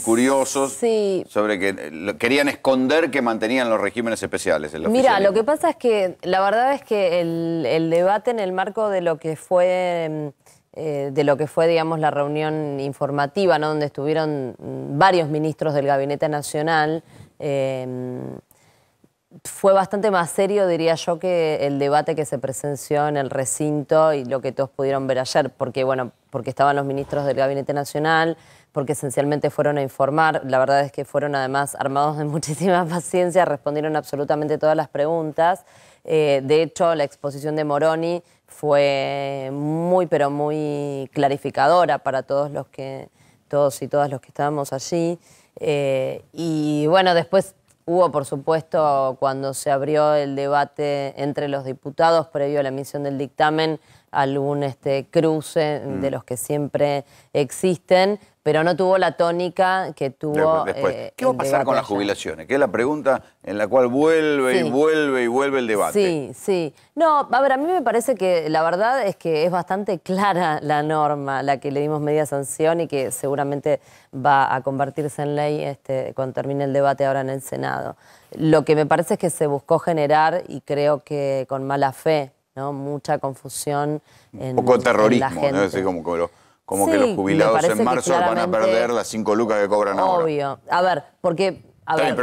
curiosos sobre que eh, querían esconder que mantenían los regímenes especiales. Mira, lo que pasa es que la verdad es que el, debate en el marco de lo que fue... Mm, eh, de lo que fue, digamos, la reunión informativa, ¿no? donde estuvieron mm, varios ministros del Gabinete Nacional, em, fue bastante más serio, diría yo, que el debate que se presenció en el recinto y lo que todos pudieron ver ayer, porque, bueno, porque estaban los ministros del Gabinete Nacional, porque esencialmente fueron a informar. La verdad es que fueron además armados de muchísima paciencia, respondieron absolutamente todas las preguntas. Eh, de hecho, la exposición de Moroni fue muy, pero muy clarificadora para todos los que, todos y todas los que estábamos allí. Eh, y bueno, después hubo, por supuesto, cuando se abrió el debate entre los diputados previo a la emisión del dictamen, algún este, cruce mm. de los que siempre existen pero no tuvo la tónica que tuvo. Eh, ¿Qué va a pasar con las jubilaciones? Que es la pregunta en la cual vuelve y vuelve y vuelve el debate. Sí, sí. No, a ver, a mí me parece que la verdad es que es bastante clara la norma, la que le dimos media sanción y que seguramente va a convertirse en ley este, cuando termine el debate ahora en el Senado. Lo que me parece es que se buscó generar, y creo que con mala fe, ¿no? mucha confusión. En, Un poco terrorismo, ¿no? como, como como que los jubilados en marzo van a perder las cinco lucas que cobran ahora. Obvio. A ver, porque...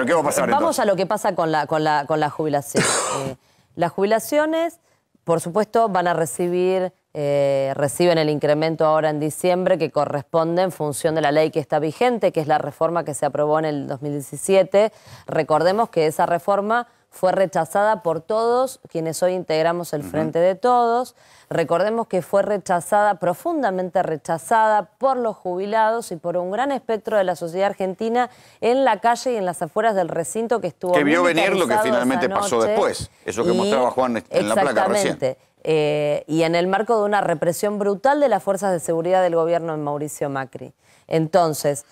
¿qué va a pasar Vamos a lo que pasa con la, con la, jubilación. Eh, las jubilaciones, por supuesto, van a recibir... Eh, reciben el incremento ahora en diciembre que corresponde en función de la ley que está vigente, que es la reforma que se aprobó en el 2017. Recordemos que esa reforma fue rechazada por todos quienes hoy integramos el Frente de Todos. Recordemos que fue rechazada, profundamente rechazada, por los jubilados y por un gran espectro de la sociedad argentina en la calle y en las afueras del recinto que estuvo. Que vio venir lo que finalmente pasó después, eso que mostraba Juan en la placa recién. Eh, y en el marco de una represión brutal de las fuerzas de seguridad del gobierno de Mauricio Macri. Entonces,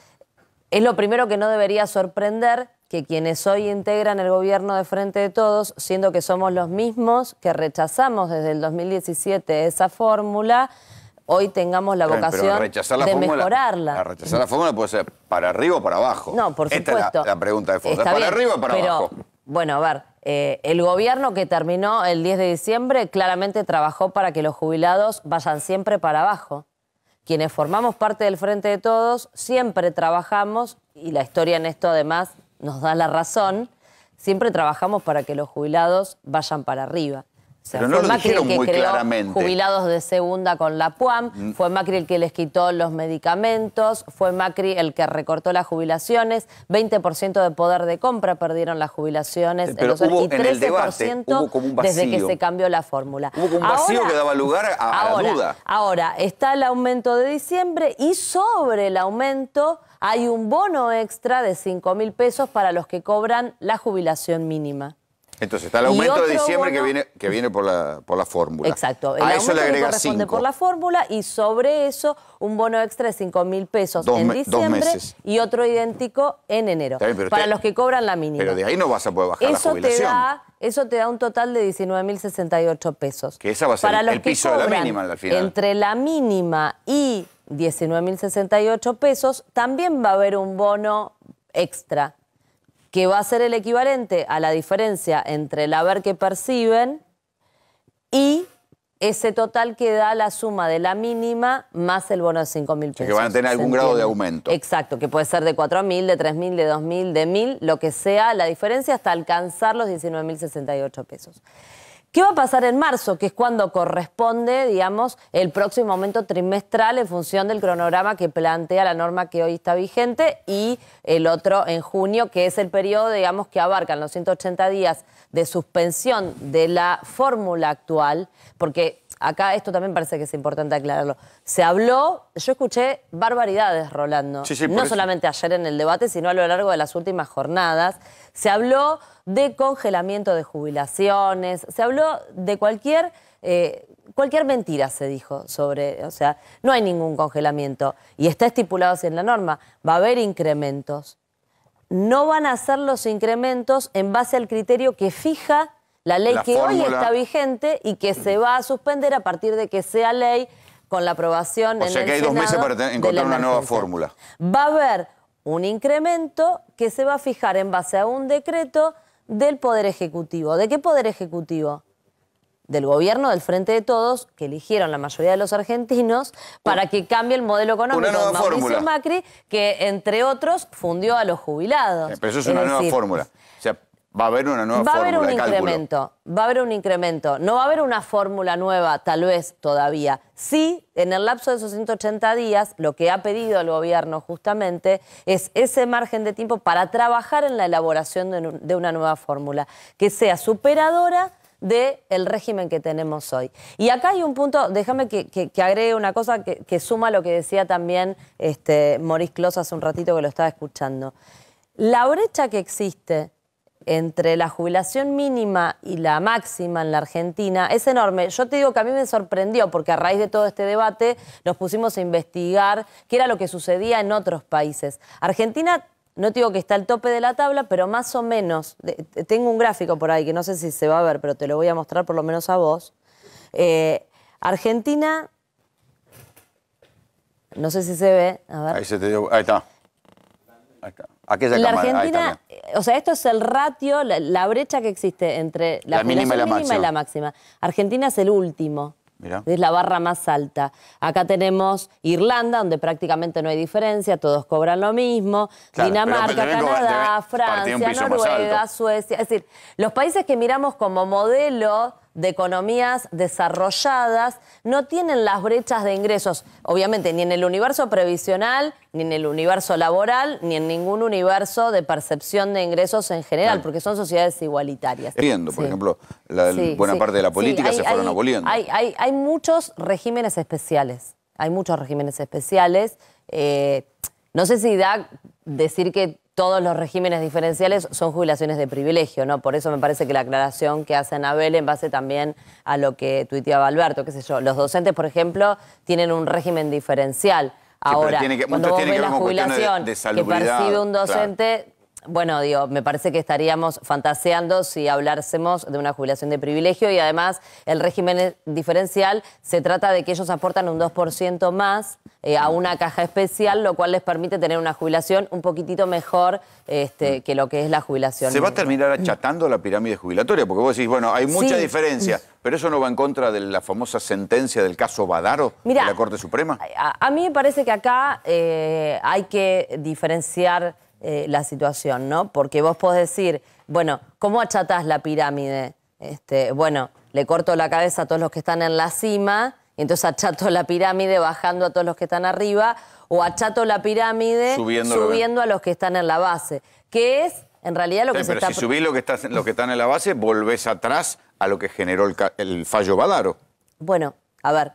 es lo primero que no debería sorprender que quienes hoy integran el gobierno de Frente de Todos, siendo que somos los mismos que rechazamos desde el 2017 esa fórmula, hoy tengamos la vocación de mejorarla. mejorarla. rechazar la fórmula puede ser para arriba o para abajo. No, por Esta es la, pregunta de fondo. ¿Para arriba o para abajo? Bueno, a ver, eh, el gobierno que terminó el 10 de diciembre claramente trabajó para que los jubilados vayan siempre para abajo quienes formamos parte del Frente de Todos siempre trabajamos, y la historia en esto además nos da la razón, siempre trabajamos para que los jubilados vayan para arriba. Pero no fue Macri muy claramente. jubilados de segunda con la PUAM, mm. fue Macri el que les quitó los medicamentos, fue Macri el que recortó las jubilaciones, 20% de poder de compra perdieron las jubilaciones y 13% desde que se cambió la fórmula. Hubo un vacío que daba lugar a, duda. Ahora, está el aumento de diciembre y sobre el aumento hay un bono extra de 5 mil pesos para los que cobran la jubilación mínima. Entonces está el aumento de diciembre que viene por la, fórmula. Exacto. a eso le agrega corresponde por la fórmula y sobre eso un bono extra de 5 mil pesos en diciembre y otro idéntico en enero. para los que cobran la mínima. Pero de ahí no vas a poder bajar la jubilación. Te da, eso te da un total de 19.068 pesos. Que esa va a ser el, piso de la mínima al final. Entre la mínima y 19.068 pesos, también va a haber un bono extra, que va a ser el equivalente a la diferencia entre el haber que perciben y ese total que da la suma de la mínima más el bono de 5.000 pesos. Que van a tener algún grado de aumento. Exacto, que puede ser de 4.000, de 3.000, de 2.000, de 1.000, lo que sea la diferencia hasta alcanzar los 19.068 pesos. ¿Qué va a pasar en marzo, que es cuando corresponde, digamos, el próximo momento trimestral en función del cronograma que plantea la norma que hoy está vigente y el otro en junio, que es el periodo, digamos, que abarcan los 180 días de suspensión de la fórmula actual, porque acá esto también parece que es importante aclararlo. Se habló, yo escuché barbaridades, Rolando. no solamente ayer en el debate, sino a lo largo de las últimas jornadas. Se habló de congelamiento de jubilaciones, se habló de cualquier, eh, cualquier mentira, se dijo sobre, o sea, no hay ningún congelamiento y está estipulado así en la norma, va a haber incrementos. No van a ser los incrementos en base al criterio que fija la ley que hoy está vigente y que se va a suspender a partir de que sea ley con la aprobación o sea que hay dos meses para encontrar una nueva fórmula. Va a haber un incremento que se va a fijar en base a un decreto del Poder Ejecutivo. ¿De qué Poder Ejecutivo? del gobierno del Frente de Todos, que eligieron la mayoría de los argentinos, para que cambie el modelo económico de Mauricio Macri, que entre otros fundió a los jubilados. Eh, pero eso es, una nueva fórmula. O sea, Va a haber una nueva va a haber un incremento, va a haber un incremento. No va a haber una fórmula nueva, tal vez todavía. Sí, en el lapso de esos 180 días, lo que ha pedido el gobierno justamente es ese margen de tiempo para trabajar en la elaboración de, una nueva fórmula que sea superadora del régimen que tenemos hoy. Y acá hay un punto, déjame que, agregue una cosa que, suma lo que decía también este, Maurice Clos hace un ratito que lo estaba escuchando. La brecha que existe entre la jubilación mínima y la máxima en la Argentina es enorme. Yo te digo que a mí me sorprendió porque a raíz de todo este debate nos pusimos a investigar qué era lo que sucedía en otros países. Argentina, no te digo que está al tope de la tabla, pero más o menos, tengo un gráfico por ahí que no sé si se va a ver, pero te lo voy a mostrar por lo menos a vos. Eh, Argentina, no sé si se ve, a ver. Ahí, ahí está la Argentina, eh, o sea, esto es el ratio, la, brecha que existe entre la, mínima, y la, máxima. Argentina es el último. Es la barra más alta. Acá tenemos Irlanda, donde prácticamente no hay diferencia, todos cobran lo mismo. Dinamarca, Canadá, Francia, Noruega, Suecia. Es decir, los países que miramos como modelo de economías desarrolladas no tienen las brechas de ingresos, obviamente, ni en el universo previsional, ni en el universo laboral, ni en ningún universo de percepción de ingresos en general, porque son sociedades igualitarias. por ejemplo, la buena parte de la política se fueron aboliendo. Hay, muchos regímenes especiales, hay muchos regímenes especiales. Eh, no sé si da decir que todos los regímenes diferenciales son jubilaciones de privilegio, ¿no? Por eso me parece que la aclaración que hace Anabel en base también a lo que tuiteaba Alberto, qué sé yo. Los docentes, por ejemplo, tienen un régimen diferencial. Ahora, tiene cuando la jubilación que percibe un docente, bueno, digo, me parece que estaríamos fantaseando si hablásemos de una jubilación de privilegio y además el régimen diferencial se trata de que ellos aportan un 2% más eh, a una caja especial, lo cual les permite tener una jubilación un poquitito mejor este, mm. que lo que es la jubilación. Se va a terminar mm. achatando la pirámide jubilatoria, porque vos decís, bueno, hay mucha diferencia. ¿Pero eso no va en contra de la famosa sentencia del caso Badaro de la Corte Suprema? A, mí me parece que acá eh, hay que diferenciar eh, la situación, ¿no? Porque vos podés decir, bueno, ¿cómo achatás la pirámide? Este, bueno, le corto la cabeza a todos los que están en la cima, y entonces achato la pirámide bajando a todos los que están arriba, o achato la pirámide subiendo, a los que están en la base, que es en realidad lo que se se pero si subís lo que, que están en la base, volvés atrás a lo que generó el, el fallo Badaro. Bueno, a ver,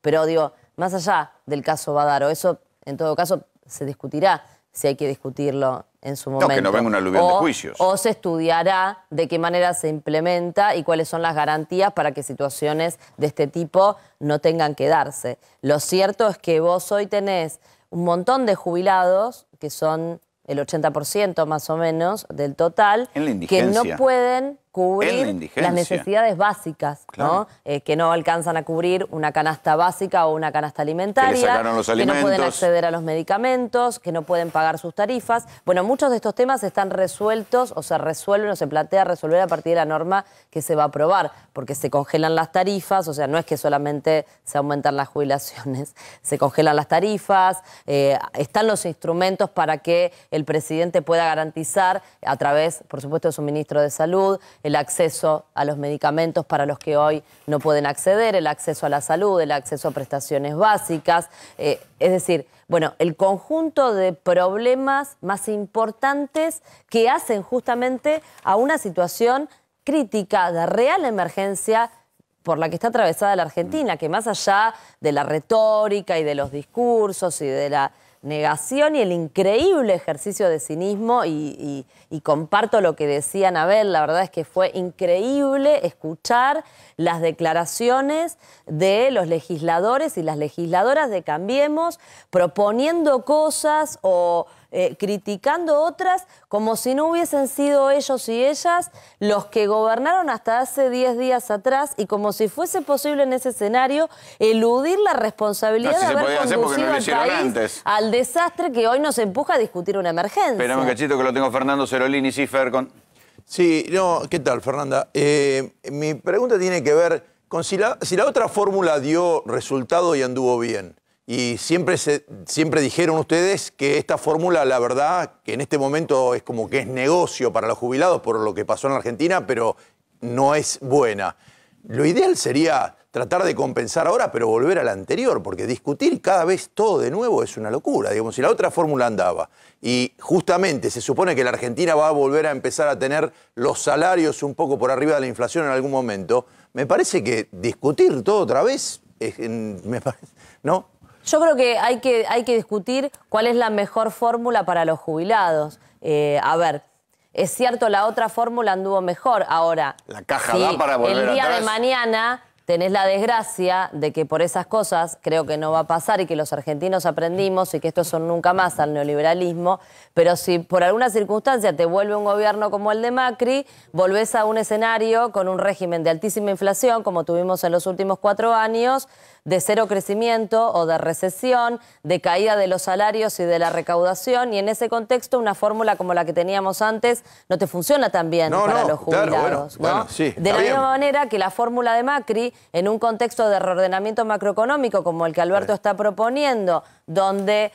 pero digo, más allá del caso Badaro, eso en todo caso se discutirá si hay que discutirlo en su momento. No, que venga una aluvión o, de juicios. O se estudiará de qué manera se implementa y cuáles son las garantías para que situaciones de este tipo no tengan que darse. Lo cierto es que vos hoy tenés un montón de jubilados, que son el 80% más o menos del total, que no pueden cubrir las necesidades básicas, ¿no? Eh, que no alcanzan a cubrir una canasta básica o una canasta alimentaria, que, no pueden acceder a los medicamentos, que no pueden pagar sus tarifas. Bueno, muchos de estos temas están resueltos o se resuelven o se plantea resolver a partir de la norma que se va a aprobar, porque se congelan las tarifas, o sea, no es que solamente se aumentan las jubilaciones, se congelan las tarifas, eh, están los instrumentos para que el presidente pueda garantizar a través, por supuesto, de su ministro de Salud, el acceso a los medicamentos para los que hoy no pueden acceder, el acceso a la salud, el acceso a prestaciones básicas, eh, es decir, bueno, el conjunto de problemas más importantes que hacen justamente a una situación crítica de real emergencia por la que está atravesada la Argentina, que más allá de la retórica y de los discursos y de la negación y el increíble ejercicio de cinismo y, comparto lo que decía Anabel, la verdad es que fue increíble escuchar las declaraciones de los legisladores y las legisladoras de Cambiemos proponiendo cosas o eh, criticando otras como si no hubiesen sido ellos y ellas los que gobernaron hasta hace 10 días atrás y como si fuese posible en ese escenario eludir la responsabilidad de haber conducido al al desastre que hoy nos empuja a discutir una emergencia. Esperame un cachito que lo tengo Fernando Cerolini, sí, Fer, Sí, no, ¿qué tal, Fernanda? Eh, mi pregunta tiene que ver con si la otra fórmula dio resultado y anduvo bien. Y siempre, siempre dijeron ustedes que esta fórmula, la verdad, que en este momento es como que es negocio para los jubilados por lo que pasó en Argentina, pero no es buena. Lo ideal sería tratar de compensar ahora, pero volver a la anterior, porque discutir cada vez todo de nuevo es una locura. Digamos, si la otra fórmula andaba y justamente se supone que la Argentina va a volver a empezar a tener los salarios un poco por arriba de la inflación en algún momento, me parece que discutir todo otra vez, es, me parece, ¿no? Yo creo que hay que, hay que discutir cuál es la mejor fórmula para los jubilados. Eh, a ver, es cierto, la otra fórmula anduvo mejor. Ahora, la caja el día de mañana tenés la desgracia de que por esas cosas creo que no va a pasar y que los argentinos aprendimos y que estos son nunca más al neoliberalismo, pero si por alguna circunstancia te vuelve un gobierno como el de Macri, volvés a un escenario con un régimen de altísima inflación como tuvimos en los últimos cuatro años, de cero crecimiento o de recesión, de caída de los salarios y de la recaudación, y en ese contexto una fórmula como la que teníamos antes no te funciona tan bien para los jubilados. de la misma manera que la fórmula de Macri, en un contexto de reordenamiento macroeconómico como el que Alberto está proponiendo, donde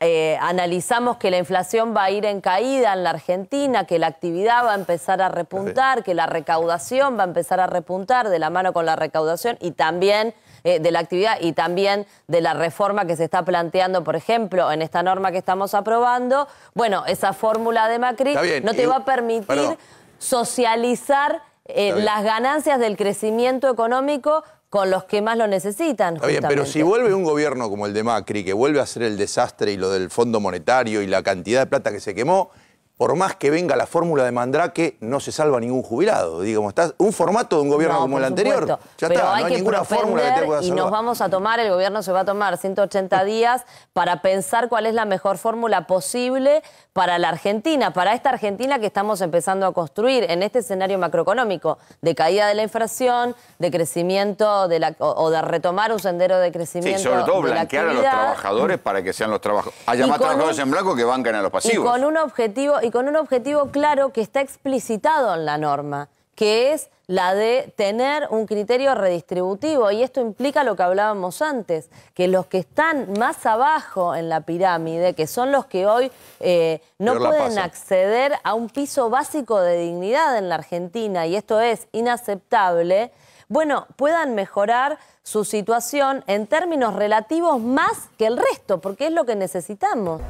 eh, analizamos que la inflación va a ir en caída en la Argentina, que la actividad va a empezar a repuntar, que la recaudación va a empezar a repuntar de la mano con la recaudación y también eh, de la actividad y también de la reforma que se está planteando, por ejemplo, en esta norma que estamos aprobando, bueno, esa fórmula de Macri no te va a permitir socializar eh, las ganancias del crecimiento económico con los que más lo necesitan. pero si vuelve un gobierno como el de Macri, que vuelve a ser el desastre y lo del Fondo Monetario y la cantidad de plata que se quemó, por más que venga la fórmula de Mandrake, no se salva ningún jubilado. Digamos, está un formato de un gobierno como el anterior. Ya está, no hay ninguna fórmula que te pueda Y nos vamos a tomar, el gobierno se va a tomar 180 días para pensar cuál es la mejor fórmula posible para la Argentina, para esta Argentina que estamos empezando a construir en este escenario macroeconómico de caída de la inflación, de crecimiento de la, o, de retomar un sendero de crecimiento. Sí, sobre todo blanquear a los trabajadores para que sean los trabajadores. Haya más trabajadores en blanco que bancan a los pasivos. Y con un objetivo y con un objetivo claro que está explicitado en la norma, que es la de tener un criterio redistributivo. Y esto implica lo que hablábamos antes, que los que están más abajo en la pirámide, que son los que hoy eh, no pueden acceder a un piso básico de dignidad en la Argentina, y esto es inaceptable, bueno, puedan mejorar su situación en términos relativos más que el resto, porque es lo que necesitamos.